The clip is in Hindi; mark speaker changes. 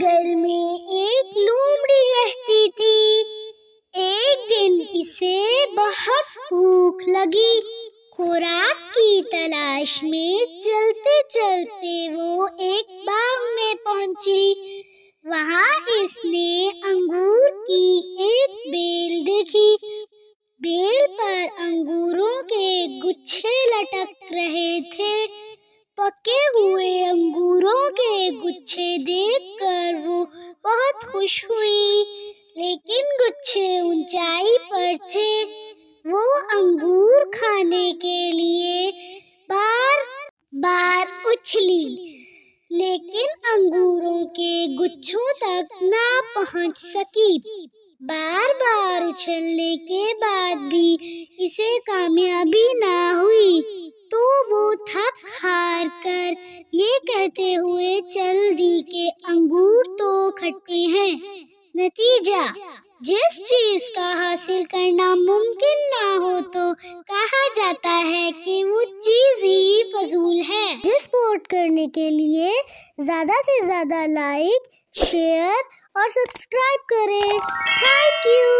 Speaker 1: जंगल में एक लूमड़ी रहती थी एक दिन इसे बहुत भूख लगी खुराक की तलाश में चलते चलते वो एक बाग में पहुंची वहां इसने अंगूर की एक बेल देखी बेल पर अंगूरों के गुच्छे लटक रहे थे पके हुए अंगूरों के गुच्छे देख खुश हुई लेकिन गुच्छे ऊंचाई पर थे वो अंगूर खाने के लिए बार बार उछली लेकिन अंगूरों के गुच्छों तक ना पहुंच सकी बार बार उछलने के बाद भी इसे कामयाबी ना हुई तो वो थक हार कर ये कहते हुए नतीजा जिस चीज का हासिल करना मुमकिन ना हो तो कहा जाता है कि वो चीज ही फजूल है जिस करने के लिए ज्यादा से ज्यादा लाइक शेयर और सब्सक्राइब करें थैंक यू